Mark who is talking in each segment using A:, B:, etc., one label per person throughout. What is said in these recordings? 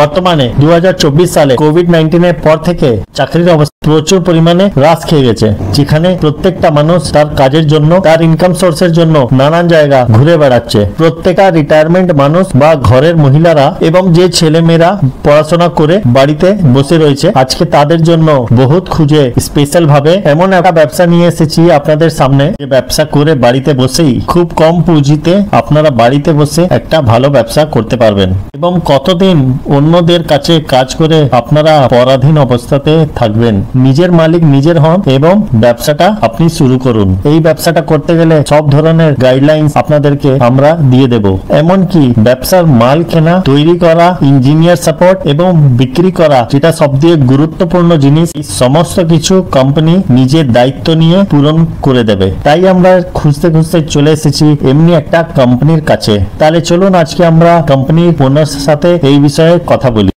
A: বর্তমানে দু সালে কোভিড নাইন্টিনের পর থেকে চাকরির অবস্থা প্রচুর পরিমাণে হ্রাস খেয়ে গেছে যেখানে প্রত্যেকটা মানুষ তার কাজের জন্য তার ইনকাম সোর্সের জন্য নানান জায়গা ঘুরে বেড়াচ্ছে প্রত্যেকটা রিটায়ারমেন্ট মানুষ বা ঘরের মহিলারা এবং যে ছেলে মেয়েরা পড়াশোনা করে বাড়িতে বসে রয়েছে আজকে তাদের জন্য বহুত খুঁজে স্পেশাল ভাবে এমন একটা ব্যবসা নিয়ে এসেছি আপনাদের সামনে যে ব্যবসা করে বাড়িতে বসেই খুব কম পুঁজিতে আপনারা বাড়িতে বসে একটা ভালো ব্যবসা করতে পারবেন এবং কতদিন অন্যদের কাছে কাজ করে আপনারা পরাধীন অবস্থাতে থাকবেন নিজের মালিক নিজের হন এবং ব্যবসাটা আপনি শুরু করুন এই ব্যবসাটা করতে গেলে সব ধরনের গাইডলাইন আপনাদেরকে আমরা দিয়ে দেব এমনকি ব্যবসার মাল কেনা তৈরি করা ইঞ্জিনিয়ার সাপোর্ট এবং বিক্রি করা যেটা সব দিয়ে গুরুত্বপূর্ণ জিনিস সমস্ত কিছু কোম্পানি নিজের দায়িত্ব নিয়ে পূরণ করে দেবে তাই আমরা খুঁজতে খুঁজতে চলে এসেছি এমনি একটা কোম্পানির কাছে তাহলে চলুন আজকে আমরা কোম্পানির পণ্যের সাথে এই বিষয়ে কথা বলি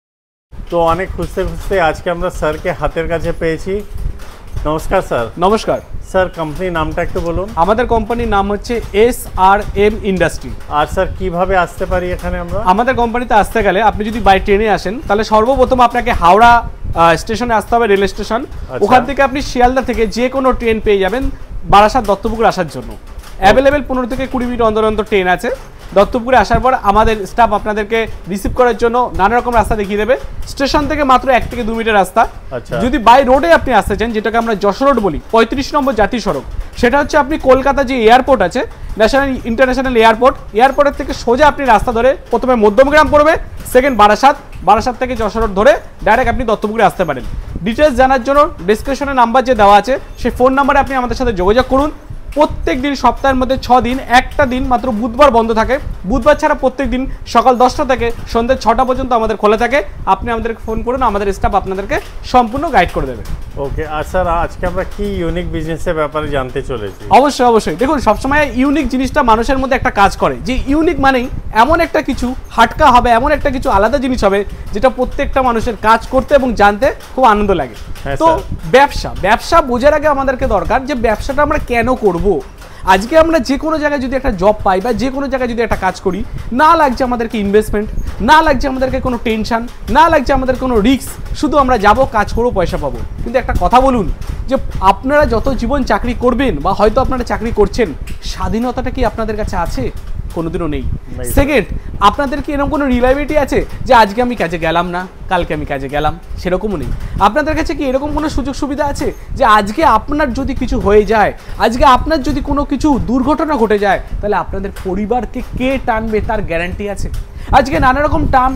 A: তো অনেক খুঁজতে খুঁজতে আজকে আমরা স্যারকে হাতের কাছে পেয়েছি
B: নমস্কার স্যার নমস্কার স্যার কোম্পানির নামটা একটু বলুন আমাদের কোম্পানির নাম হচ্ছে এস আর এম ইন্ডাস্ট্রি আর স্যার কিভাবে আসতে পারি এখানে আমরা আমাদের কোম্পানিতে আসতে গেলে আপনি যদি বাই ট্রেনে আসেন তাহলে সর্বপ্রথম আপনাকে হাওড়া স্টেশনে আসতে হবে রেল স্টেশন আচ্ছা। ওখান থেকে আপনি শিয়ালদা থেকে যে কোনো ট্রেন পেয়ে যাবেন বারাসাত দত্তপুকুর আসার জন্য অ্যাভেলেবেল পনেরো থেকে কুড়ি মিনিট অন্তর অন্তর ট্রেন আছে দত্তপুরে আসার পর আমাদের স্টাফ আপনাদেরকে রিসিভ করার জন্য নানা রকম রাস্তা দেখিয়ে দেবে স্টেশন থেকে মাত্র এক থেকে দু মিটার রাস্তা আচ্ছা। যদি বাই রোডে আপনি আসতে চান যেটাকে আমরা যশো রোড বলি পঁয়ত্রিশ নম্বর জাতীয় সড়ক সেটা হচ্ছে আপনি কলকাতা যে এয়ারপোর্ট আছে ন্যাশনাল ইন্টারন্যাশনাল এয়ারপোর্ট এয়ারপোর্টের থেকে সোজা আপনি রাস্তা ধরে প্রথমে মধ্যমগ্রাম পড়বে সেকেন্ড বারাসাত বারাসাত থেকে যশো রোড ধরে ডাইরেক্ট আপনি দত্তপুরে আসতে পারেন ডিটেলস জানার জন্য ডিসক্রিপশনে নাম্বার যে দেওয়া আছে সেই ফোন নাম্বারে আপনি আমাদের সাথে যোগাযোগ করুন প্রত্যেক দিন সপ্তাহের মধ্যে ছ দিন একটা দিন মাত্র বুধবার বন্ধ থাকে বুধবার ছাড়া প্রত্যেক দিন সকাল দশটা থেকে সন্ধ্যে ছটা পর্যন্ত আমাদের খোলা থাকে আপনি আমাদেরকে ফোন করুন আমাদের স্টাফ আপনাদেরকে সম্পূর্ণ গাইড করে দেবে
A: ওকে আর স্যার আজকে আমরা কি ইউনিক বিজনেসের ব্যাপারে জানতে চলেছি
B: অবশ্যই অবশ্যই দেখুন সবসময় ইউনিক জিনিসটা মানুষের মধ্যে একটা কাজ করে যে ইউনিক মানেই এমন একটা কিছু হাটকা হবে এমন একটা কিছু আলাদা জিনিস হবে যেটা প্রত্যেকটা মানুষের কাজ করতে এবং জানতে খুব আনন্দ লাগে হ্যাঁ, তো ব্যবসা ব্যবসা বোঝার আগে আমাদেরকে দরকার যে ব্যবসাটা আমরা কেন করব করব। আজকে আমরা যে কোনো জায়গায় যদি একটা জব পাই বা যে কোনো জায়গায় যদি একটা কাজ করি না লাগছে আমাদেরকে ইনভেস্টমেন্ট না লাগছে আমাদেরকে কোনো টেনশান না লাগছে আমাদের কোনো রিক্স শুধু আমরা যাব কাজ করবো পয়সা পাবো কিন্তু একটা কথা বলুন যে আপনারা যত জীবন চাকরি করবেন বা হয়তো আপনারা চাকরি করছেন স্বাধীনতাটা কি আপনাদের কাছে আছে কোনোদিনও নেই সেকেন্ড আপনাদের কি এরকম কোনো রিলাইবিলিটি আছে যে আজকে আমি কাজে গেলাম না কালকে আমি কাজে গেলাম সেরকমও নেই আপনাদের কাছে কি এরকম কোনো সুযোগ সুবিধা আছে যে আজকে আপনার যদি কিছু হয়ে যায় আজকে আপনার যদি কোনো কিছু দুর্ঘটনা ঘটে যায় তাহলে আপনাদের পরিবারকে কে টানবে তার গ্যারান্টি আছে আজকে নানা রকম টার্ম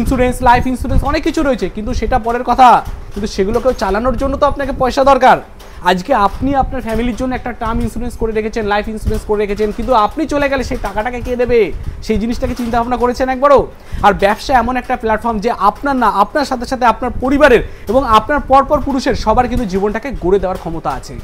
B: ইন্স্যুরেন্স লাইফ ইন্স্যুরেন্স অনেক কিছু রয়েছে কিন্তু সেটা পরের কথা কিন্তু সেগুলোকেও চালানোর জন্য তো আপনাকে পয়সা দরকার আজকে আপনি আপনার ফ্যামিলির জন্য একটা টার্ম ইন্স্যুরেন্স করে রেখেছেন লাইফ ইন্স্যুরেন্স করে রেখেছেন কিন্তু আপনি চলে গেলে সেই টাকাটাকে কে দেবে সেই জিনিসটাকে চিন্তা ভাবনা করেছেন একবারও আর ব্যবসা এমন একটা প্ল্যাটফর্ম যে আপনার না আপনার সাথে সাথে আপনার পরিবারের এবং আপনার পরপর পুরুষের সবার কিন্তু জীবনটাকে গড়ে দেওয়ার ক্ষমতা আছে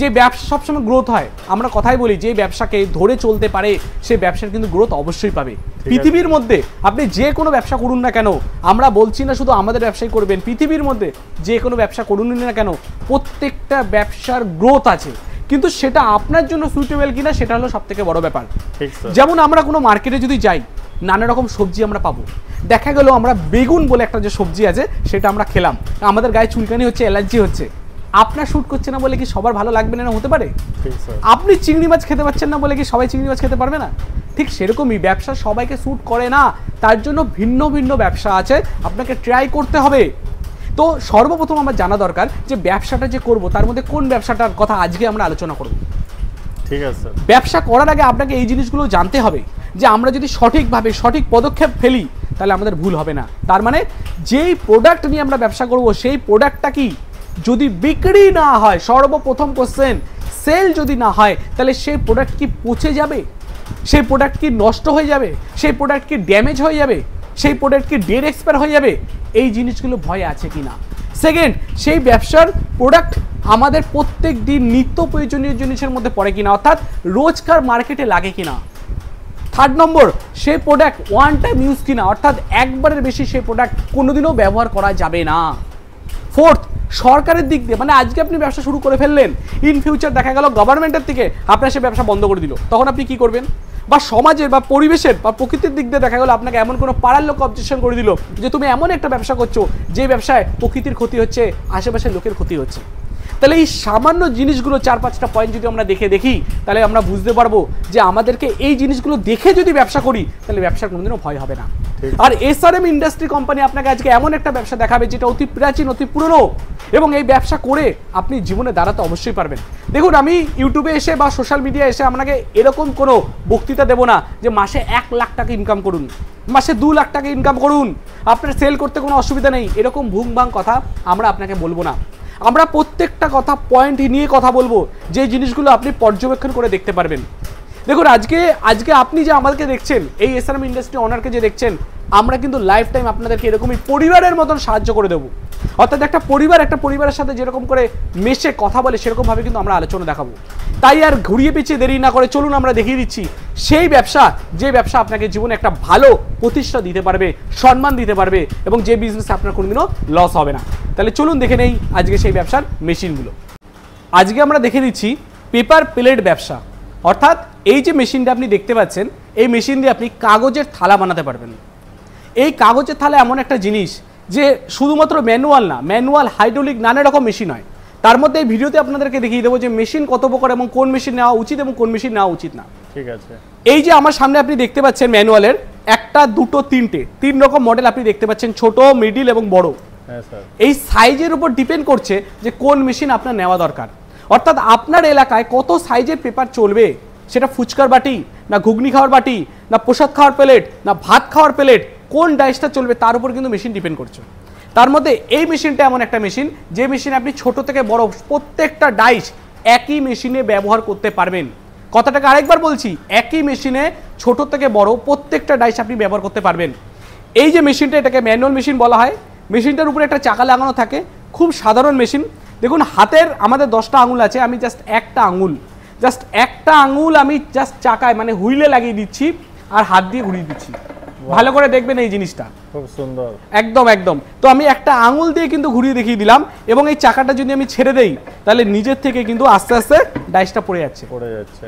B: যে ব্যবসা সবসময় গ্রোথ হয় আমরা কথাই বলি যে ব্যবসাকে ধরে চলতে পারে সে ব্যবসার কিন্তু গ্রোথ অবশ্যই পাবে পৃথিবীর মধ্যে আপনি যে কোনো ব্যবসা করুন না কেন আমরা বলছি না শুধু আমাদের ব্যবসায় করবেন পৃথিবীর মধ্যে যে কোনো ব্যবসা করুন না কেন প্রত্যেকটা ব্যবসার গ্রোথ আছে কিন্তু সেটা আপনার জন্য সুইটেবল কিনা সেটা হলো সব থেকে বড় ব্যাপার যেমন আমরা কোনো মার্কেটে যদি যাই নানা রকম সবজি আমরা পাবো দেখা গেল আমরা বেগুন বলে একটা যে সবজি আছে সেটা আমরা খেলাম আমাদের গায়ে চুলকানি হচ্ছে অ্যালার্জি হচ্ছে আপনার শ্যুট করছে না বলে কি সবার ভালো লাগবে না হতে পারে আপনি চিংড়ি মাছ খেতে পাচ্ছেন না বলে কি সবাই চিংড়ি মাছ খেতে পারবে না ঠিক সেরকমই ব্যবসা সবাইকে শ্যুট করে না তার জন্য ভিন্ন ভিন্ন ব্যবসা আছে আপনাকে ট্রাই করতে হবে তো সর্বপ্রথম আমার জানা দরকার যে ব্যবসাটা যে করব তার মধ্যে কোন ব্যবসাটার কথা আজকে আমরা আলোচনা করব ঠিক আছে ব্যবসা করার আগে আপনাকে এই জিনিসগুলো জানতে হবে যে আমরা যদি সঠিকভাবে সঠিক পদক্ষেপ ফেলি তাহলে আমাদের ভুল হবে না তার মানে যেই প্রোডাক্ট নিয়ে আমরা ব্যবসা করব সেই প্রোডাক্টটা কি যদি বিক্রি না হয় সর্বপ্রথম কোশ্চেন সেল যদি না হয় তাহলে সেই প্রোডাক্ট কি পচে যাবে সেই প্রোডাক্ট কি নষ্ট হয়ে যাবে সেই প্রোডাক্ট কি ড্যামেজ হয়ে যাবে সেই প্রোডাক্ট কি ডেট এক্সপায়ার হয়ে যাবে এই জিনিসগুলো ভয় আছে কি না সেকেন্ড সেই ব্যবসার প্রোডাক্ট আমাদের প্রত্যেক দিন নিত্য প্রয়োজনীয় জিনিসের মধ্যে পড়ে কিনা অর্থাৎ রোজকার মার্কেটে লাগে কি না থার্ড নম্বর সেই প্রোডাক্ট ওয়ান টাইম ইউজ কিনা অর্থাৎ একবারের বেশি সেই প্রোডাক্ট কোনোদিনও ব্যবহার করা যাবে না ফোর্থ সরকারের দিক দিয়ে মানে আজকে আপনি ব্যবসা শুরু করে ফেললেন ইন ফিউচার দেখা গেল গভর্নমেন্টের থেকে আপনার সে ব্যবসা বন্ধ করে দিল তখন আপনি কি করবেন বা সমাজের বা পরিবেশের বা প্রকৃতির দিক দিয়ে দেখা গেলো আপনাকে এমন কোনো পাড়ার লোক অবজেকশন করে দিল যে তুমি এমন একটা ব্যবসা করছো যে ব্যবসায় প্রকৃতির ক্ষতি হচ্ছে আশেপাশের লোকের ক্ষতি হচ্ছে তাহলে এই সামান্য জিনিসগুলো চার পাঁচটা পয়েন্ট যদি আমরা দেখে দেখি তাহলে আমরা বুঝতে পারবো যে আমাদেরকে এই জিনিসগুলো দেখে যদি ব্যবসা করি তাহলে ব্যবসার কোনোদিনও ভয় হবে না আর এসআরএম ইন্ডাস্ট্রি কোম্পানি আপনাকে আজকে এমন একটা ব্যবসা দেখাবে যেটা অতি প্রাচীন অতি পুরনো এবং এই ব্যবসা করে আপনি জীবনে দাঁড়াতে অবশ্যই পারবেন দেখুন আমি ইউটিউবে এসে বা সোশ্যাল মিডিয়া এসে আপনাকে এরকম কোনো বক্তৃতা দেবো না যে মাসে এক লাখ টাকা ইনকাম করুন মাসে দু লাখ টাকা ইনকাম করুন আপনার সেল করতে কোনো অসুবিধা নেই এরকম ভুং ভাং কথা আমরা আপনাকে বলবো না আমরা প্রত্যেকটা কথা পয়েন্ট নিয়ে কথা বলবো যে জিনিসগুলো আপনি পর্যবেক্ষণ করে দেখতে পারবেন দেখুন আজকে আজকে আপনি যে আমাদেরকে দেখছেন এই এসআরএম ইন্ডাস্ট্রি অনারকে যে দেখছেন আমরা কিন্তু লাইফ টাইম আপনাদেরকে এরকমই পরিবারের মতন সাহায্য করে দেবো অর্থাৎ একটা পরিবার একটা পরিবারের সাথে যেরকম করে মেশে কথা বলে সেরকমভাবে কিন্তু আমরা আলোচনা দেখাবো তাই আর ঘুরিয়ে পিছিয়ে দেরি না করে চলুন আমরা দেখিয়ে দিচ্ছি সেই ব্যবসা যে ব্যবসা আপনাকে জীবনে একটা ভালো প্রতিষ্ঠা দিতে পারবে সম্মান দিতে পারবে এবং যে বিজনেস আপনার কোনোদিনও লস হবে না তাহলে চলুন দেখে নেই আজকে সেই ব্যবসার মেশিনগুলো আজকে আমরা দেখে দিচ্ছি পেপার প্লেট ব্যবসা অর্থাৎ এই যে মেশিনটা আপনি দেখতে পাচ্ছেন এই মেশিন দিয়ে আপনি কাগজের থালা বানাতে পারবেন এই কাগজের থালা এমন একটা জিনিস যে শুধুমাত্র ম্যানুয়াল না ম্যানুয়াল হাইড্রোলিক নানা রকম মেশিন হয় তার মধ্যে এই ভিডিওতে আপনাদেরকে দেখিয়ে দেবো যে মেশিন কত প্রকার এবং কোন মেশিন নেওয়া উচিত এবং কোন মেশিন নেওয়া উচিত না ঠিক আছে এই যে আমার সামনে আপনি দেখতে পাচ্ছেন ম্যানুয়ালের একটা দুটো তিনটে তিন রকম মডেল আপনি দেখতে পাচ্ছেন ছোট মিডিল এবং বড় হ্যাঁ, এই সাইজের উপর ডিপেন্ড করছে যে কোন মেশিন আপনার নেওয়া দরকার অর্থাৎ আপনার এলাকায় কত সাইজের পেপার চলবে সেটা ফুচকার বাটি না ঘুগনি খাওয়ার বাটি না প্রসাদ খাওয়ার প্লেট না ভাত খাওয়ার প্লেট কোন ডাইসটা চলবে তার উপর কিন্তু মেশিন ডিপেন্ড করছে তার মধ্যে এই মেশিনটা এমন একটা মেশিন যে মেশিনে আপনি ছোট থেকে বড় প্রত্যেকটা ডাইস একই মেশিনে ব্যবহার করতে পারবেন কথাটাকে আরেকবার বলছি একই মেশিনে ছোট থেকে বড় প্রত্যেকটা ডাইস আপনি ব্যবহার করতে পারবেন এই যে মেশিনটা এটাকে ম্যানুয়াল মেশিন বলা হয় মেশিনটার উপরে একটা চাকা লাগানো থাকে খুব সাধারণ মেশিন দেখুন হাতের আমাদের দশটা আঙুল আছে আমি জাস্ট একটা আঙুল জাস্ট একটা আঙুল আমি জাস্ট চাকায় মানে হুইলে লাগিয়ে দিচ্ছি আর হাত দিয়ে ঘুরিয়ে দিচ্ছি ভালো করে দেখবেন এই জিনিসটা খুব সুন্দর একদম একদম তো আমি একটা আঙুল দিয়ে কিন্তু ঘুরিয়ে দেখিয়ে দিলাম এবং এই চাকাটা যদি আমি ছেড়ে দেই তাহলে নিজের থেকে কিন্তু আস্তে আস্তে ডাইসটা পড়ে যাচ্ছে পড়ে যাচ্ছে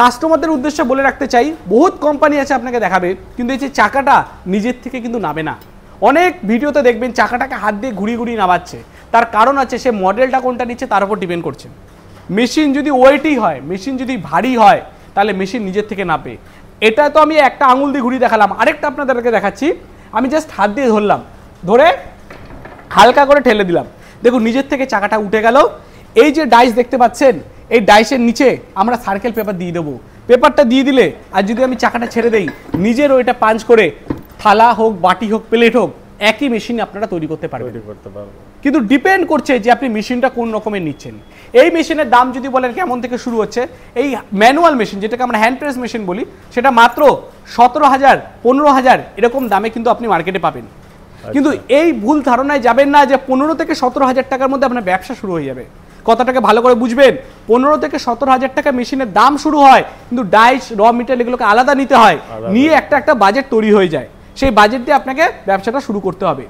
B: কাস্টমারদের উদ্দেশ্যে বলে রাখতে চাই বহুত কোম্পানি আছে আপনাকে দেখাবে কিন্তু এই যে চাকাটা নিজের থেকে কিন্তু নামে না অনেক ভিডিওতে দেখবেন চাকাটাকে হাত দিয়ে ঘুরিয়ে ঘুরিয়ে নামাচ্ছে তার কারণ আছে সে মডেলটা কোনটা নিচ্ছে তার উপর ডিপেন্ড করছে মেশিন যদি ওয়েটই হয় মেশিন যদি ভারী হয় তাহলে মেশিন নিজের থেকে নাপে এটা তো আমি একটা আঙুল দিয়ে ঘুরিয়ে দেখালাম আরেকটা আপনাদেরকে দেখাচ্ছি আমি জাস্ট হাত দিয়ে ধরলাম ধরে হালকা করে ঠেলে দিলাম দেখুন নিজের থেকে চাকাটা উঠে গেল এই যে ডাইস দেখতে পাচ্ছেন এই ডাইসের নিচে আমরা সার্কেল পেপার দিয়ে দেবো পেপারটা দিয়ে দিলে আর যদি আমি চাকাটা ছেড়ে দেই নিজের ওইটা পাঞ্চ করে থালা হোক বাটি হোক প্লেট হোক একই মেশিন আপনারা তৈরি করতে পারবেন কিন্তু ডিপেন্ড করছে যে আপনি মেশিনটা কোন রকমের নিচ্ছেন এই মেশিনের দাম যদি বলেন কেমন থেকে শুরু হচ্ছে এই ম্যানুয়াল মেশিন যেটাকে আমরা হ্যান্ড প্রেস মেশিন বলি সেটা মাত্র সতেরো হাজার পনেরো হাজার এরকম দামে কিন্তু আপনি মার্কেটে পাবেন আচ্ছা। কিন্তু এই ভুল ধারণায় যাবেন না যে পনেরো থেকে সতেরো হাজার টাকার মধ্যে আপনার ব্যবসা শুরু হয়ে যাবে কথাটাকে ভালো করে বুঝবেন পনেরো থেকে সতেরো হাজার টাকা মেশিনের দাম শুরু হয় কিন্তু ডাইস র মিটার এগুলোকে আলাদা নিতে হয় নিয়ে একটা একটা বাজেট তৈরি হয়ে যায় সেই বাজেট দিয়ে আপনাকে ব্যবসাটা শুরু করতে হবে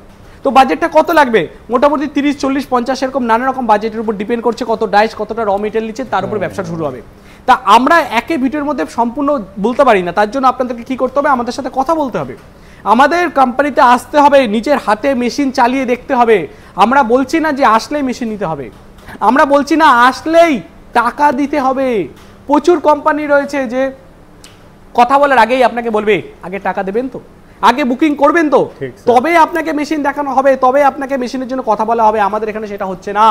B: তো বাজেটটা কত লাগবে মোটামুটি তিরিশ চল্লিশ পঞ্চাশ এরকম নানা রকম বাজেটের উপর ডিপেন্ড করছে কত ডাইস কতটা র মেটেরিয়াল নিচ্ছে তার উপর ব্যবসা শুরু হবে তা আমরা একে ভিডিওর মধ্যে সম্পূর্ণ বলতে পারি না তার জন্য আপনাদেরকে কি করতে হবে আমাদের সাথে কথা বলতে হবে আমাদের কোম্পানিতে আসতে হবে নিজের হাতে মেশিন চালিয়ে দেখতে হবে আমরা বলছি না যে আসলেই মেশিন নিতে হবে আমরা বলছি না আসলেই টাকা দিতে হবে প্রচুর কোম্পানি রয়েছে যে কথা বলার আগেই আপনাকে বলবে আগে টাকা দেবেন তো আগে বুকিং করবেন তো তবে আপনাকে মেশিন দেখানো হবে তবে আপনাকে মেশিনের জন্য কথা বলা হবে আমাদের এখানে সেটা হচ্ছে না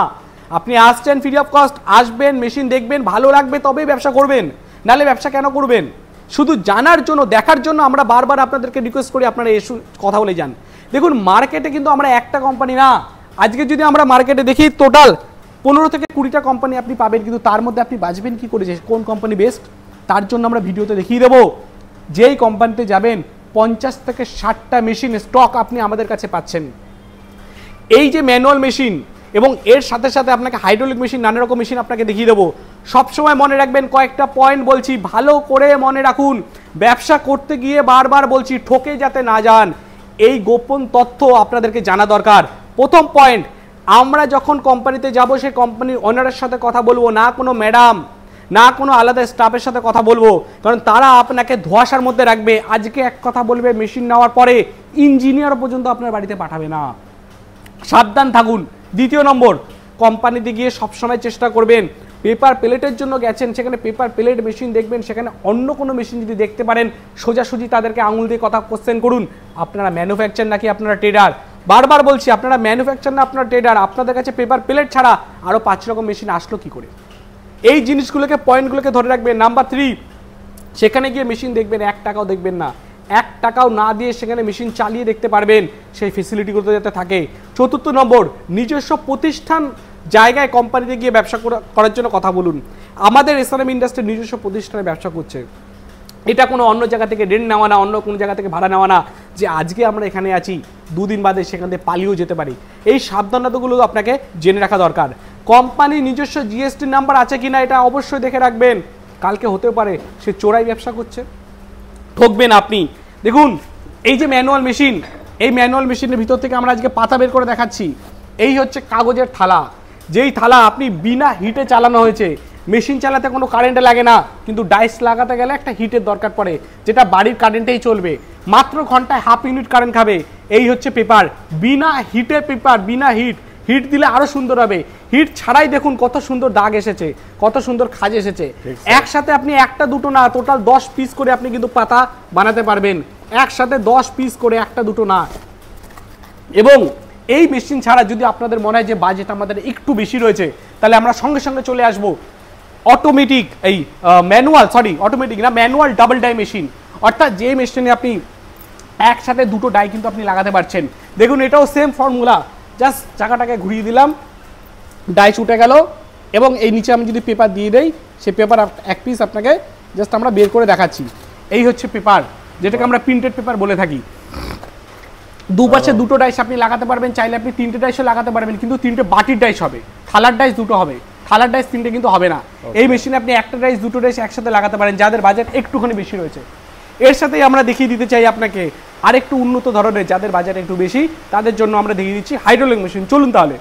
B: আপনি আসছেন ফ্রি অফ কস্ট আসবেন মেশিন দেখবেন ভালো লাগবে তবেই ব্যবসা করবেন নাহলে ব্যবসা কেন করবেন শুধু জানার জন্য দেখার জন্য আমরা বারবার আপনাদেরকে রিকোয়েস্ট করি আপনারা এসু কথা বলে যান দেখুন মার্কেটে কিন্তু আমরা একটা কোম্পানি না আজকে যদি আমরা মার্কেটে দেখি টোটাল পনেরো থেকে কুড়িটা কোম্পানি আপনি পাবেন কিন্তু তার মধ্যে আপনি বাঁচবেন কি করে কোন কোম্পানি বেস্ট তার জন্য আমরা ভিডিওতে দেখিয়ে দেবো যেই কোম্পানিতে যাবেন পঞ্চাশ থেকে ষাটটা মেশিন স্টক আপনি আমাদের কাছে পাচ্ছেন এই যে ম্যানুয়াল মেশিন এবং এর সাথে সাথে আপনাকে হাইড্রোলিক মেশিন নানা রকম মেশিন আপনাকে দেখিয়ে দেবো সবসময় মনে রাখবেন কয়েকটা পয়েন্ট বলছি ভালো করে মনে রাখুন ব্যবসা করতে গিয়ে বারবার বলছি ঠকে যাতে না যান এই গোপন তথ্য আপনাদেরকে জানা দরকার প্রথম পয়েন্ট আমরা যখন কোম্পানিতে যাব সেই কোম্পানির ওনারের সাথে কথা বলবো না কোনো ম্যাডাম না কোনো আলাদা স্টাফের সাথে কথা বলবো কারণ তারা আপনাকে ধোয়াশার মধ্যে রাখবে আজকে এক কথা বলবে মেশিন নেওয়ার পরে ইঞ্জিনিয়ার পর্যন্ত আপনার বাড়িতে পাঠাবে না সাবধান থাকুন দ্বিতীয় নম্বর কোম্পানিতে গিয়ে সবসময় চেষ্টা করবেন পেপার প্লেটের জন্য গেছেন সেখানে পেপার প্লেট মেশিন দেখবেন সেখানে অন্য কোনো মেশিন যদি দেখতে পারেন সোজাসুজি তাদেরকে আঙুল দিয়ে কথা কোশ্চেন করুন আপনারা ম্যানুফ্যাকচার নাকি আপনারা ট্রেডার বারবার বলছি আপনারা ম্যানুফ্যাকচার না আপনার ট্রেডার আপনাদের কাছে পেপার প্লেট ছাড়া আরও পাঁচ রকম মেশিন আসলো কি করে এই জিনিসগুলোকে পয়েন্টগুলোকে ধরে রাখবেন নাম্বার থ্রি সেখানে গিয়ে মেশিন দেখবেন এক টাকাও দেখবেন না এক টাকাও না দিয়ে সেখানে মেশিন চালিয়ে দেখতে পারবেন সেই ফেসিলিটিগুলো যাতে থাকে চতুর্থ নম্বর নিজস্ব প্রতিষ্ঠান জায়গায় কোম্পানিতে গিয়ে ব্যবসা করার জন্য কথা বলুন আমাদের এসলাম ইন্ডাস্ট্রি নিজস্ব প্রতিষ্ঠানে ব্যবসা করছে এটা কোনো অন্য জায়গা থেকে রেন্ট নেওয়া না অন্য কোনো জায়গা থেকে ভাড়া নেওয়া না যে আজকে আমরা এখানে আছি দুদিন বাদে সেখান থেকে পালিয়েও যেতে পারি এই সাবধানতাগুলো আপনাকে জেনে রাখা দরকার কোম্পানি নিজস্ব জিএসটি নাম্বার আছে কি না এটা অবশ্যই দেখে রাখবেন কালকে হতে পারে সে চোরাই ব্যবসা করছে ঠকবেন আপনি দেখুন এই যে ম্যানুয়াল মেশিন এই ম্যানুয়াল মেশিনের ভিতর থেকে আমরা আজকে পাতা বের করে দেখাচ্ছি এই হচ্ছে কাগজের থালা যেই থালা আপনি বিনা হিটে চালানো হয়েছে মেশিন চালাতে কোনো কারেন্ট লাগে না কিন্তু ডাইস লাগাতে গেলে একটা হিটের দরকার পড়ে যেটা বাড়ির কারেন্টেই চলবে মাত্র ঘন্টায় হাফ ইউনিট কারেন্ট খাবে এই হচ্ছে পেপার বিনা হিটে পেপার বিনা হিট হিট দিলে আরো সুন্দর হবে হিট ছাড়াই দেখুন কত সুন্দর দাগ এসেছে কত সুন্দর খাজ এসেছে একসাথে আপনি একটা দুটো না টোটাল দশ পিস করে আপনি কিন্তু পাতা বানাতে পারবেন একসাথে দশ পিস করে একটা দুটো না এবং এই মেশিন ছাড়া যদি আপনাদের মনে হয় যে বাজেট আমাদের একটু বেশি রয়েছে তাহলে আমরা সঙ্গে সঙ্গে চলে আসব অটোমেটিক এই ম্যানুয়াল সরি অটোমেটিক না ম্যানুয়াল ডাবল ডাই মেশিন অর্থাৎ যে মেশিনে আপনি একসাথে দুটো ডাই কিন্তু আপনি লাগাতে পারছেন দেখুন এটাও সেম ফর্মুলা জাস্ট চাকাটাকে ঘুরিয়ে দিলাম ডাইস উঠে গেল এবং এই নিচে আমি যদি পেপার দিয়ে দেই সে পেপার এক পিস আপনাকে জাস্ট আমরা বের করে দেখাচ্ছি এই হচ্ছে পেপার যেটাকে আমরা প্রিন্টেড পেপার বলে থাকি দুপাশে দুটো ডাইস আপনি লাগাতে পারবেন চাইলে আপনি তিনটে ডাইসও লাগাতে পারবেন কিন্তু তিনটে বাটির ডাইস হবে থালার ডাইস দুটো হবে থালার ডাইস তিনটে কিন্তু হবে না এই মেশিনে আপনি একটা ডাইস দুটো ডাইস একসাথে লাগাতে পারেন যাদের বাজেট একটুখানি বেশি রয়েছে এর সাথেই আমরা দেখিয়ে দিতে চাই আপনাকে আরেকটু উন্নত ধরনের যাদের বাজার একটু বেশি তাদের জন্য আমরা দেখিয়ে দিচ্ছি হাইড্রোলিক মেশিন চলুন তাহলে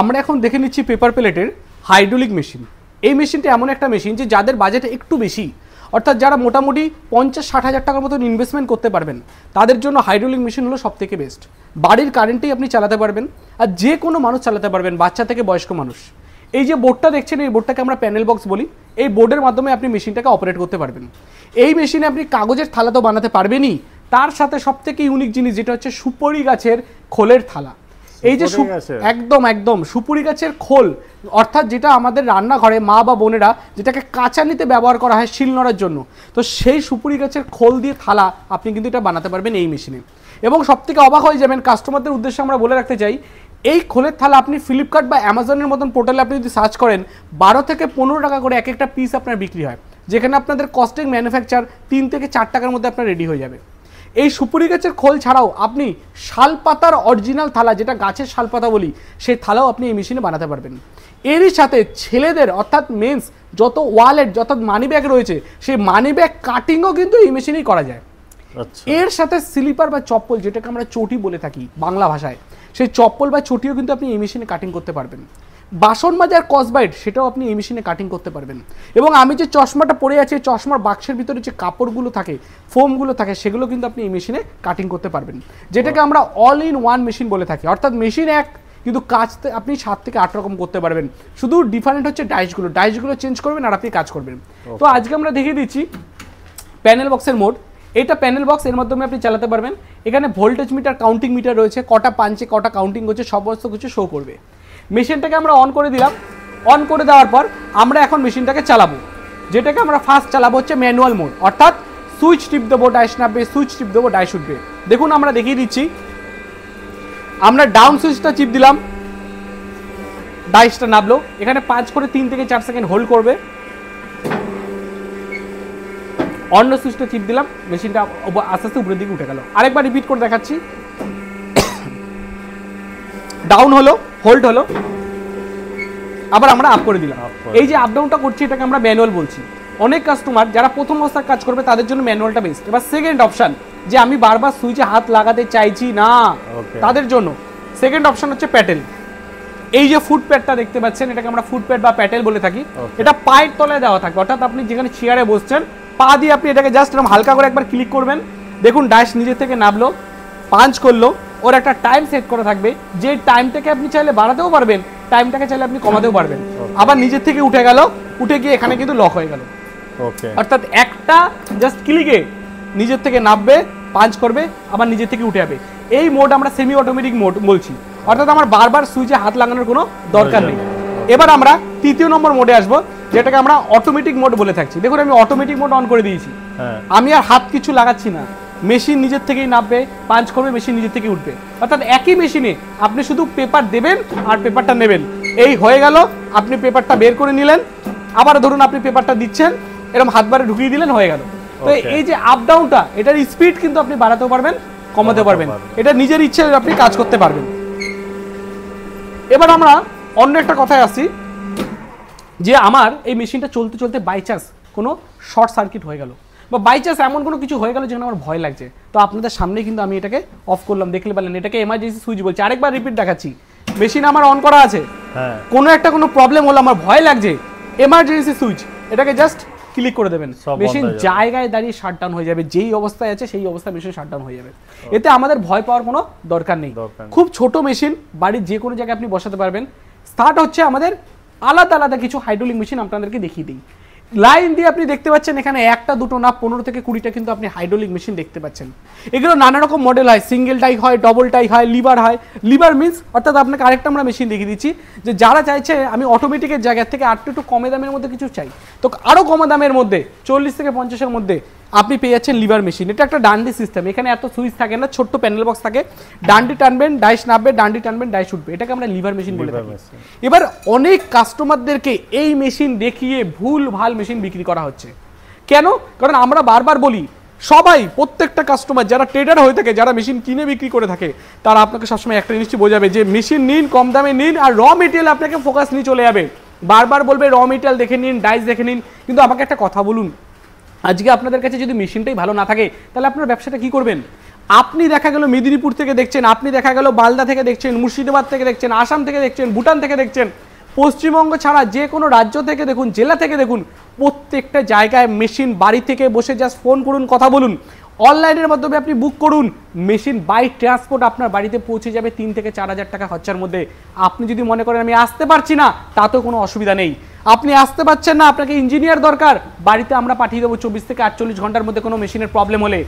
B: আমরা এখন দেখে নিচ্ছি পেপার প্লেটের হাইড্রোলিক মেশিন এই মেশিনটা এমন একটা মেশিন যে যাদের বাজেট একটু বেশি অর্থাৎ যারা মোটামুটি পঞ্চাশ ষাট হাজার টাকার মতন ইনভেস্টমেন্ট করতে পারবেন তাদের জন্য হাইড্রোলিক মেশিন হলো সবথেকে বেস্ট বাড়ির কারেন্টেই আপনি চালাতে পারবেন আর যে কোনো মানুষ চালাতে পারবেন বাচ্চা থেকে বয়স্ক মানুষ এই যে বোর্ডটা দেখছেন এই বোর্ডটাকে আমরা প্যানেল বক্স বলি এই বোর্ডের মাধ্যমে আপনি মেশিনটাকে অপারেট করতে পারবেন এই মেশিনে আপনি কাগজের থালা তো বানাতে পারবেনই তার সাথে সব থেকে ইউনিক জিনিস যেটা হচ্ছে সুপরি গাছের খোলের থালা এই যে একদম একদম সুপুরি গাছের খোল অর্থাৎ যেটা আমাদের রান্নাঘরে মা বা বোনেরা যেটাকে কাঁচানিতে ব্যবহার করা হয় শিল নড়ার জন্য তো সেই সুপুরি গাছের খোল দিয়ে থালা আপনি কিন্তু এটা বানাতে পারবেন এই মেশিনে এবং সবথেকে অবাক হয়ে যাবেন কাস্টমারদের উদ্দেশ্যে আমরা বলে রাখতে চাই এই খোলের থালা আপনি ফ্লিপকার্ট বা অ্যামাজনের মতন পোর্টালে আপনি যদি সার্চ করেন বারো থেকে পনেরো টাকা করে এক একটা পিস আপনার বিক্রি হয় যেখানে আপনাদের কস্টিং ম্যানুফ্যাকচার তিন থেকে চার টাকার মধ্যে আপনার রেডি হয়ে যাবে এই সুপুরি গাছের খোল ছাড়াও আপনি শালপাতার অরিজিনাল থালা যেটা গাছের শালপাতা বলি সেই থালাও আপনি এই মেশিনে বানাতে পারবেন এরই সাথে ছেলেদের অর্থাৎ মেন্স যত ওয়ালেট যত মানি ব্যাগ রয়েছে সেই মানি ব্যাগ কাটিংও কিন্তু এই মেশিনেই করা যায় আচ্ছা। এর সাথে স্লিপার বা চপ্পল যেটাকে আমরা চটি বলে থাকি বাংলা ভাষায় সেই চপ্পল বা চটিও কিন্তু আপনি এই মেশিনে কাটিং করতে পারবেন বাসন মাজার বাইট সেটাও আপনি এই মেশিনে কাটিং করতে পারবেন এবং আমি যে চশমাটা পরে আছি চশমার বাক্সের ভিতরে যে কাপড়গুলো থাকে ফোমগুলো থাকে সেগুলো কিন্তু আপনি এই মেশিনে কাটিং করতে পারবেন যেটাকে আমরা অল ইন ওয়ান মেশিন বলে থাকি অর্থাৎ মেশিন এক কিন্তু কাজ আপনি সাত থেকে আট রকম করতে পারবেন শুধু ডিফারেন্ট হচ্ছে ডাইসগুলো ডাইসগুলো চেঞ্জ করবেন আর আপনি কাজ করবেন তো আজকে আমরা দেখিয়ে দিচ্ছি প্যানেল বক্সের মোড এটা প্যানেল বক্স এর মাধ্যমে আপনি চালাতে পারবেন এখানে ভোল্টেজ মিটার কাউন্টিং মিটার রয়েছে কটা পাঞ্চে কটা কাউন্টিং হচ্ছে সমস্ত কিছু শো করবে মেশিনটাকে আমরা অন করে দিলাম অন করে দেওয়ার পর আমরা এখন মেশিনটাকে চালাবো যেটাকে আমরা ফার্স্ট চালাবো হচ্ছে ম্যানুয়াল মোড অর্থাৎ সুইচ টিপ দেবো ডাইস নামবে সুইচ টিপ দেবো ডাইস উঠবে দেখুন আমরা দেখিয়ে দিচ্ছি আমরা ডাউন সুইচটা চিপ দিলাম ডাইসটা নামলো এখানে পাঁচ করে তিন থেকে চার সেকেন্ড হোল্ড করবে অন্য সুইচটা চিপ দিলাম মেশিনটা আস্তে আস্তে উপরের দিকে উঠে গেল আরেকবার রিপিট করে দেখাচ্ছি ডাউন হলো হোল্ড হলো আবার আমরা আপ করে দিলাম এই যে আপ ডাউনটা করছি এটাকে আমরা ম্যানুয়াল বলছি অনেক কাস্টমার যারা প্রথম অবস্থায় কাজ করবে তাদের জন্য ম্যানুয়ালটা বেস্ট এবার সেকেন্ড অপশান যে আমি বারবার সুইচে হাত লাগাতে চাইছি না তাদের জন্য সেকেন্ড অপশান হচ্ছে প্যাটেল এই যে ফুট প্যাডটা দেখতে পাচ্ছেন এটাকে আমরা ফুট প্যাড বা প্যাটেল বলে থাকি এটা পায়ের তলায় দেওয়া থাকে অর্থাৎ আপনি যেখানে চেয়ারে বসছেন পা দিয়ে আপনি এটাকে জাস্ট এরকম হালকা করে একবার ক্লিক করবেন দেখুন ডাশ নিজে থেকে নামলো পাঞ্চ করলো ওর একটা টাইম সেট করা থাকবে যে টাইমটাকে আপনি চাইলে বাড়াতেও পারবেন টাইমটাকে চাইলে আপনি কমাতেও পারবেন আবার নিজের থেকে উঠে গেল উঠে গিয়ে এখানে কিন্তু লক হয়ে গেল অর্থাৎ একটা জাস্ট ক্লিকে নিজের থেকে নামবে পাঞ্চ করবে আবার নিজের থেকে উঠে যাবে এই মোড আমরা সেমি অটোমেটিক মোড বলছি অর্থাৎ আমার বারবার সুইচে হাত লাগানোর কোনো দরকার নেই এবার আমরা তৃতীয় নম্বর মোডে আসবো যেটাকে আমরা অটোমেটিক মোড বলে থাকছি দেখুন আমি অটোমেটিক মোড অন করে দিয়েছি হ্যাঁ। আমি আর হাত কিছু লাগাচ্ছি না মেশিন নিজের থেকেই নামবে পাঞ্চ করবে মেশিন নিজের থেকে উঠবে অর্থাৎ একই মেশিনে আপনি শুধু পেপার দেবেন আর পেপারটা নেবেন এই হয়ে গেল আপনি পেপারটা বের করে নিলেন আবার ধরুন আপনি পেপারটা দিচ্ছেন এরকম হাত বারে ঢুকিয়ে দিলেন হয়ে গেল তো এই যে আপ ডাউনটা এটার স্পিড কিন্তু আপনি বাড়াতেও পারবেন কমাতে পারবেন এটা নিজের ইচ্ছে আপনি কাজ করতে পারবেন এবার আমরা অন্য একটা কথায় আসি যে আমার এই মেশিনটা চলতে চলতে বাই চান্স কোনো শর্ট সার্কিট হয়ে গেল বা বাই চান্স এমন কোনো কিছু হয়ে গেল যেখানে আমার ভয় লাগছে তো আপনাদের সামনে কিন্তু আমি এটাকে অফ করলাম দেখলে পেলেন এটাকে এমার্জেন্সি সুইচ বলছি আরেকবার রিপিট দেখাচ্ছি মেশিন আমার অন করা আছে হ্যাঁ। কোনো একটা কোনো প্রবলেম হলো আমার ভয় লাগছে এমার্জেন্সি সুইচ এটাকে জাস্ট ক্লিক করে দেবেন মেশিন জায়গায় দাঁড়িয়ে শাটডাউন হয়ে যাবে যেই অবস্থায় আছে সেই অবস্থায় মেশিন শাটডাউন হয়ে যাবে এতে আমাদের ভয় পাওয়ার কোনো দরকার নেই খুব ছোট মেশিন বাড়ির যে কোনো জায়গায় আপনি বসাতে পারবেন স্টার্ট হচ্ছে আমাদের আলাদা আলাদা কিছু হাইড্রোলিক মেশিন আপনাদেরকে দেখিয়ে দিই লাইন দিয়ে আপনি দেখতে পাচ্ছেন এখানে একটা দুটো না পনেরো থেকে কুড়িটা কিন্তু আপনি হাইড্রোলিক মেশিন দেখতে পাচ্ছেন এগুলো নানা রকম মডেল হয় সিঙ্গেল টাই হয় ডবল টাই হয় লিভার হয় লিভার মিন্স অর্থাৎ আপনাকে আরেকটা আমরা মেশিন দেখিয়ে দিচ্ছি যে যারা চাইছে আমি অটোমেটিকের জায়গার থেকে আরটু একটু কমে দামের মধ্যে কিছু চাই তো আরও কমে দামের মধ্যে চল্লিশ থেকে পঞ্চাশের মধ্যে আপনি পেয়ে যাচ্ছেন লিভার মেশিন এটা একটা ডান্ডি সিস্টেম এখানে এত সুইচ থাকে না ছোট্ট প্যানেল বক্স থাকে ডান্ডি টানবেন ডাইস নামবে ডান্ডি টানবেন ডাইস উঠবে এটাকে আমরা লিভার মেশিন বলে থাকি এবার অনেক কাস্টমারদেরকে এই মেশিন দেখিয়ে ভুল ভাল মেশিন বিক্রি করা হচ্ছে কেন কারণ আমরা বারবার বলি সবাই প্রত্যেকটা কাস্টমার যারা ট্রেডার হয়ে থাকে যারা মেশিন কিনে বিক্রি করে থাকে তারা আপনাকে সবসময় একটা জিনিসটি বোঝাবে যে মেশিন নিন কম দামে নিন আর র মেটেরিয়াল আপনাকে ফোকাস নিয়ে চলে যাবে বারবার বলবে র মেটেরিয়াল দেখে নিন ডাইস দেখে নিন কিন্তু আমাকে একটা কথা বলুন আজকে আপনাদের কাছে যদি মেশিনটাই ভালো না থাকে তাহলে আপনার ব্যবসাটা কি করবেন আপনি দেখা গেল মেদিনীপুর থেকে দেখছেন আপনি দেখা গেল মালদা থেকে দেখছেন মুর্শিদাবাদ থেকে দেখছেন আসাম থেকে দেখছেন ভুটান থেকে দেখছেন পশ্চিমবঙ্গ ছাড়া যে কোনো রাজ্য থেকে দেখুন জেলা থেকে দেখুন প্রত্যেকটা জায়গায় মেশিন বাড়ি থেকে বসে জাস্ট ফোন করুন কথা বলুন অনলাইনের মাধ্যমে আপনি বুক করুন মেশিন বাই ট্রান্সপোর্ট আপনার বাড়িতে পৌঁছে যাবে তিন থেকে চার হাজার টাকা খরচার মধ্যে আপনি যদি মনে করেন আমি আসতে পারছি না তাতেও কোনো অসুবিধা নেই আপনি আসতে পারছেন না আপনাকে ইঞ্জিনিয়ার দরকার বাড়িতে আমরা পাঠিয়ে দেবো চব্বিশ থেকে আটচল্লিশ ঘন্টার মধ্যে কোনো মেশিনের প্রবলেম হলে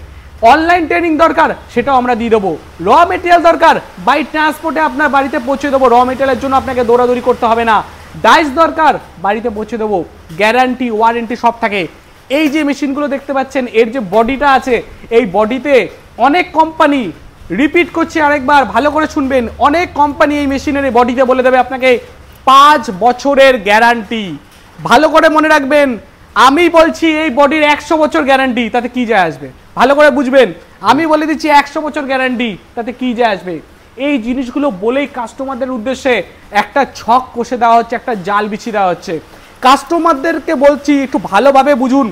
B: অনলাইন ট্রেনিং দরকার সেটাও আমরা দিয়ে দেবো র মেটেরিয়াল দরকার বাই ট্রান্সপোর্টে আপনার বাড়িতে পৌঁছে দেবো র মেটেরিয়ালের জন্য আপনাকে দৌড়াদৌড়ি করতে হবে না ডাইস দরকার বাড়িতে পৌঁছে দেবো গ্যারান্টি ওয়ারেন্টি সব থাকে এই যে মেশিনগুলো দেখতে পাচ্ছেন এর যে বডিটা আছে এই বডিতে অনেক কোম্পানি রিপিট করছি আরেকবার ভালো করে শুনবেন অনেক কোম্পানি এই মেশিনের বডিতে বলে দেবে আপনাকে পাঁচ বছরের গ্যারান্টি ভালো করে মনে রাখবেন আমি বলছি এই বডির একশো বছর গ্যারান্টি তাতে কি যায় আসবে ভালো করে বুঝবেন আমি বলে দিচ্ছি একশো বছর গ্যারান্টি তাতে কি যায় আসবে এই জিনিসগুলো বলেই কাস্টমারদের উদ্দেশ্যে একটা ছক কষে দেওয়া হচ্ছে একটা জাল বিছিয়ে দেওয়া হচ্ছে কাস্টমারদেরকে বলছি একটু ভালোভাবে বুঝুন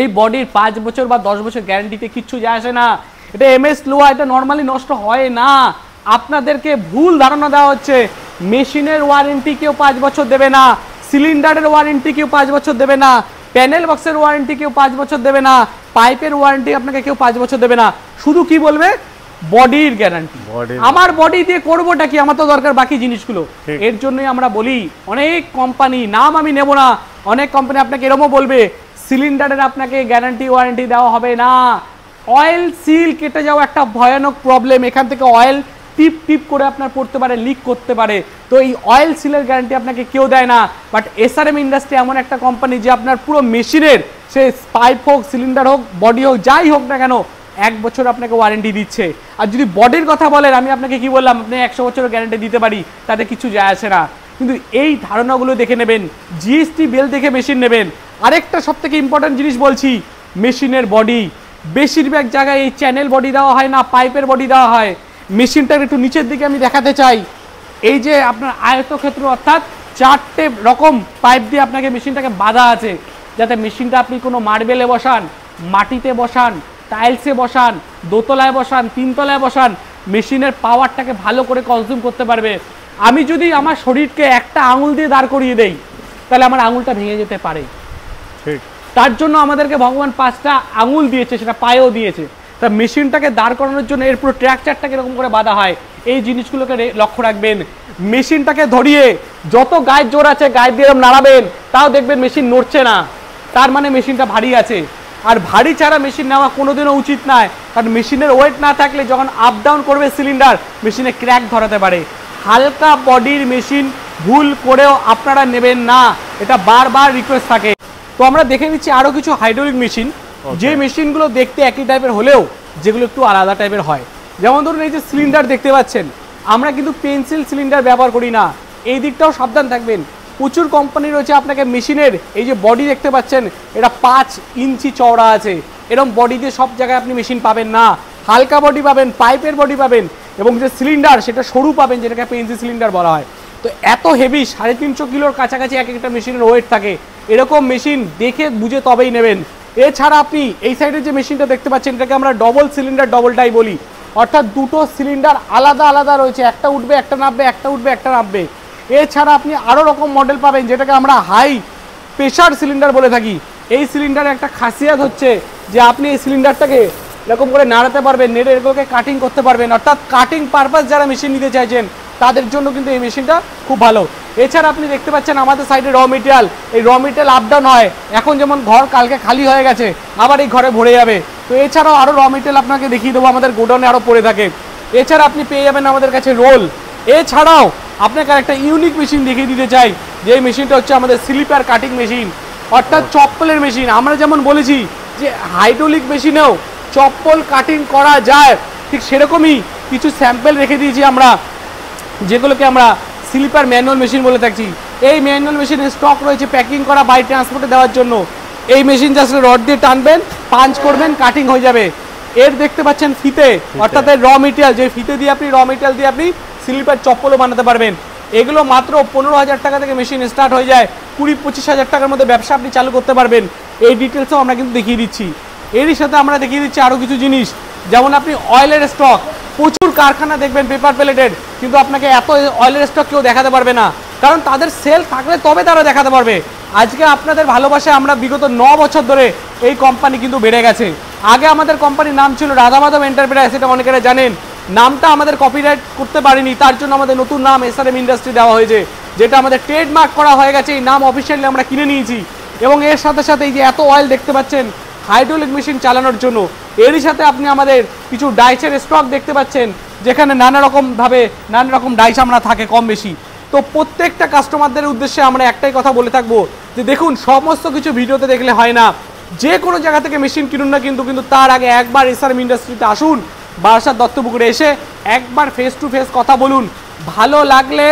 B: এই বডির পাঁচ বছর বা দশ বছর গ্যারান্টিতে কিচ্ছু যায় আসে না এটা এম এস লোহা এটা নর্মালি নষ্ট হয় না আপনাদেরকে ভুল ধারণা দেওয়া হচ্ছে মেশিনের ওয়ারেন্টি কেউ পাঁচ বছর দেবে না সিলিন্ডারের ওয়ারেন্টি কেউ পাঁচ বছর দেবে না প্যানেল বক্সের ওয়ারেন্টি কেউ পাঁচ বছর দেবে না পাইপের ওয়ারেন্টি আপনাকে কেউ পাঁচ বছর দেবে না শুধু কি বলবে বডির গ্যারান্টি আমার বডি দিয়ে করবোটা কি আমার তো দরকার বাকি জিনিসগুলো এর জন্যই আমরা বলি অনেক কোম্পানি নাম আমি নেব না অনেক কোম্পানি আপনাকে এরমও বলবে সিলিন্ডারের আপনাকে গ্যারান্টি ওয়ারেন্টি দেওয়া হবে না অয়েল সিল কেটে যাওয়া একটা ভয়ানক প্রবলেম এখান থেকে অয়েল টিপ টিপ করে আপনার পড়তে পারে লিক করতে পারে তো এই অয়েল সিলের গ্যারান্টি আপনাকে কেউ দেয় না but S R M industry এমন একটা কোম্পানি যে আপনার পুরো মেশিনের সে পাইপ হোক সিলিন্ডার হোক বডি হোক যাই হোক না কেন এক বছর আপনাকে ওয়ারেন্টি দিচ্ছে আর যদি বডির কথা বলেন আমি আপনাকে কি বললাম আপনি একশো বছরের গ্যারেন্টি দিতে পারি তাতে কিছু যায় আসে না কিন্তু এই ধারণাগুলো দেখে নেবেন জিএসটি বেল দেখে মেশিন নেবেন আরেকটা সব থেকে ইম্পর্ট্যান্ট জিনিস বলছি মেশিনের বডি বেশিরভাগ জায়গায় এই চ্যানেল বডি দেওয়া হয় না পাইপের বডি দেওয়া হয় মেশিনটার একটু নিচের দিকে আমি দেখাতে চাই এই যে আপনার আয়তক্ষেত্র অর্থাৎ চারটে রকম পাইপ দিয়ে আপনাকে মেশিনটাকে বাঁধা আছে যাতে মেশিনটা আপনি কোনো মার্বেলে বসান মাটিতে বসান টাইলসে বসান দোতলায় বসান তিনতলায় বসান মেশিনের পাওয়ারটাকে ভালো করে কনজিউম করতে পারবে আমি যদি আমার শরীরকে একটা আঙুল দিয়ে দাঁড় করিয়ে দেই তাহলে আমার আঙুলটা ভেঙে যেতে পারে ঠিক তার জন্য আমাদেরকে ভগবান পাঁচটা আঙুল দিয়েছে সেটা পায়েও দিয়েছে তা মেশিনটাকে দাঁড় করানোর জন্য এর পুরো ট্র্যাকচারটাকে এরকম করে বাঁধা হয় এই জিনিসগুলোকে লক্ষ্য রাখবেন মেশিনটাকে ধরিয়ে যত গায়ের জোর আছে গায়ে দিয়ে নাড়াবেন তাও দেখবেন মেশিন নড়ছে না তার মানে মেশিনটা ভারী আছে আর ভারী ছাড়া মেশিন নেওয়া কোনোদিনও উচিত নয় কারণ মেশিনের ওয়েট না থাকলে যখন আপ ডাউন করবে সিলিন্ডার মেশিনে ক্র্যাক ধরাতে পারে হালকা বডির মেশিন ভুল করেও আপনারা নেবেন না এটা বারবার রিকোয়েস্ট থাকে তো আমরা দেখে নিচ্ছি আরও কিছু হাইড্রোলিক মেশিন যে মেশিনগুলো দেখতে একই টাইপের হলেও যেগুলো একটু আলাদা টাইপের হয় যেমন ধরুন এই যে সিলিন্ডার দেখতে পাচ্ছেন আমরা কিন্তু পেন্সিল সিলিন্ডার ব্যবহার করি না এই দিকটাও সাবধান থাকবেন প্রচুর কোম্পানি রয়েছে আপনাকে মেশিনের এই যে বডি দেখতে পাচ্ছেন এটা পাঁচ ইঞ্চি চওড়া আছে এরকম বডি দিয়ে সব জায়গায় আপনি মেশিন পাবেন না হালকা বডি পাবেন পাইপের বডি পাবেন এবং যে সিলিন্ডার সেটা সরু পাবেন যেটাকে পেন্সিল সিলিন্ডার বলা হয় তো এত হেভি সাড়ে তিনশো কিলোর কাছাকাছি এক একটা মেশিনের ওয়েট থাকে এরকম মেশিন দেখে বুঝে তবেই নেবেন এছাড়া আপনি এই সাইডে যে মেশিনটা দেখতে পাচ্ছেন এটাকে আমরা ডবল সিলিন্ডার ডবল ডাই বলি অর্থাৎ দুটো সিলিন্ডার আলাদা আলাদা রয়েছে একটা উঠবে একটা নামবে একটা উঠবে একটা নামবে এছাড়া আপনি আরও রকম মডেল পাবেন যেটাকে আমরা হাই প্রেশার সিলিন্ডার বলে থাকি এই সিলিন্ডারের একটা খাসিয়াত হচ্ছে যে আপনি এই সিলিন্ডারটাকে এরকম করে নাড়াতে পারবেন নেড়ে এগুলোকে কাটিং করতে পারবেন অর্থাৎ কাটিং পারপাস যারা মেশিন নিতে চাইছেন তাদের জন্য কিন্তু এই মেশিনটা খুব ভালো এছাড়া আপনি দেখতে পাচ্ছেন আমাদের সাইডে র মেটেরিয়াল এই র মেটেরিয়াল আপ ডাউন হয় এখন যেমন ঘর কালকে খালি হয়ে গেছে আবার এই ঘরে ভরে যাবে তো এছাড়াও আরও র মেটেরিয়াল আপনাকে দেখিয়ে দেবো আমাদের গোডাউনে আরও পড়ে থাকে এছাড়া আপনি পেয়ে যাবেন আমাদের কাছে রোল এছাড়াও আপনাকে একটা ইউনিক মেশিন দেখিয়ে দিতে চাই যে মেশিনটা হচ্ছে আমাদের স্লিপার কাটিং মেশিন অর্থাৎ চপ্পলের মেশিন আমরা যেমন বলেছি যে হাইড্রোলিক মেশিনেও চপ্পল কাটিং করা যায় ঠিক সেরকমই কিছু স্যাম্পেল রেখে দিয়েছি আমরা যেগুলোকে আমরা স্লিপার ম্যানুয়াল মেশিন বলে থাকছি এই ম্যানুয়াল মেশিনের স্টক রয়েছে প্যাকিং করা বাই ট্রান্সপোর্টে দেওয়ার জন্য এই মেশিন জাস্ট রড দিয়ে টানবেন পাঞ্চ করবেন কাটিং হয়ে যাবে এর দেখতে পাচ্ছেন ফিতে অর্থাৎ র মেটেরিয়াল যে ফিতে দিয়ে আপনি র মেটেরিয়াল দিয়ে আপনি স্লিপার চপ্পলও বানাতে পারবেন এগুলো মাত্র পনেরো হাজার টাকা থেকে মেশিন স্টার্ট হয়ে যায় কুড়ি পঁচিশ হাজার টাকার মধ্যে ব্যবসা আপনি চালু করতে পারবেন এই ডিটেলসও আমরা কিন্তু দেখিয়ে দিচ্ছি এরই সাথে আমরা দেখিয়ে দিচ্ছি আরও কিছু জিনিস যেমন আপনি অয়েলের স্টক প্রচুর কারখানা দেখবেন পেপার প্লেটের কিন্তু আপনাকে এত অয়েলের স্টক কেউ দেখাতে পারবে না কারণ তাদের সেল থাকলে তবে তারা দেখাতে পারবে আজকে আপনাদের ভালোবাসায় আমরা বিগত ন বছর ধরে এই কোম্পানি কিন্তু বেড়ে গেছে আগে আমাদের কোম্পানির নাম ছিল রাধা মাধব এন্টারপ্রাইজ সেটা অনেকেরা জানেন নামটা আমাদের কপিরাইট করতে পারিনি তার জন্য আমাদের নতুন নাম এম ইন্ডাস্ট্রি দেওয়া হয়েছে যেটা আমাদের ট্রেডমার্ক করা হয়ে গেছে এই নাম অফিসিয়ালি আমরা কিনে নিয়েছি এবং এর সাথে সাথে এই যে এত অয়েল দেখতে পাচ্ছেন হাইড্রোলিক মেশিন চালানোর জন্য এরই সাথে আপনি আমাদের কিছু ডাইসের স্টক দেখতে পাচ্ছেন যেখানে নানা রকমভাবে নানা রকম ডাইস আমরা থাকে কম বেশি তো প্রত্যেকটা কাস্টমারদের উদ্দেশ্যে আমরা একটাই কথা বলে থাকবো যে দেখুন সমস্ত কিছু ভিডিওতে দেখলে হয় না যে কোনো জায়গা থেকে মেশিন কিনুন না কিন্তু কিন্তু তার আগে একবার এসআরএম ইন্ডাস্ট্রিতে আসুন বারাসাত দত্তপুকুরে এসে একবার ফেস টু ফেস কথা বলুন ভালো লাগলে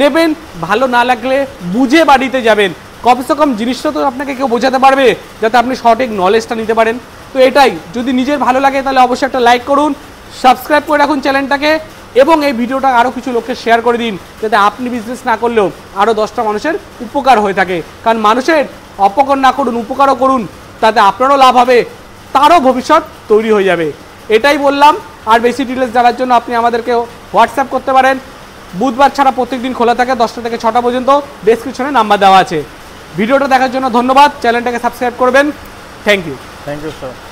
B: নেবেন ভালো না লাগলে বুঝে বাড়িতে যাবেন কমসে কম জিনিসটা তো আপনাকে কেউ বোঝাতে পারবে যাতে আপনি সঠিক নলেজটা নিতে পারেন তো এটাই যদি নিজের ভালো লাগে তাহলে অবশ্যই একটা লাইক করুন সাবস্ক্রাইব করে রাখুন চ্যানেলটাকে এবং এই ভিডিওটা আরও কিছু লোককে শেয়ার করে দিন যাতে আপনি বিজনেস না করলেও আরও দশটা মানুষের উপকার হয়ে থাকে কারণ মানুষের অপকার না করুন উপকারও করুন তাতে আপনারও লাভ হবে তারও ভবিষ্যৎ তৈরি হয়ে যাবে এটাই বললাম আর বেশি ডিটেলস জানার জন্য আপনি আমাদেরকে হোয়াটসঅ্যাপ করতে পারেন বুধবার ছাড়া প্রত্যেকদিন খোলা থাকে দশটা থেকে ছটা পর্যন্ত ডেসক্রিপশনে নাম্বার দেওয়া আছে ভিডিওটা দেখার জন্য ধন্যবাদ চ্যানেলটাকে সাবস্ক্রাইব করবেন thank you thank you sir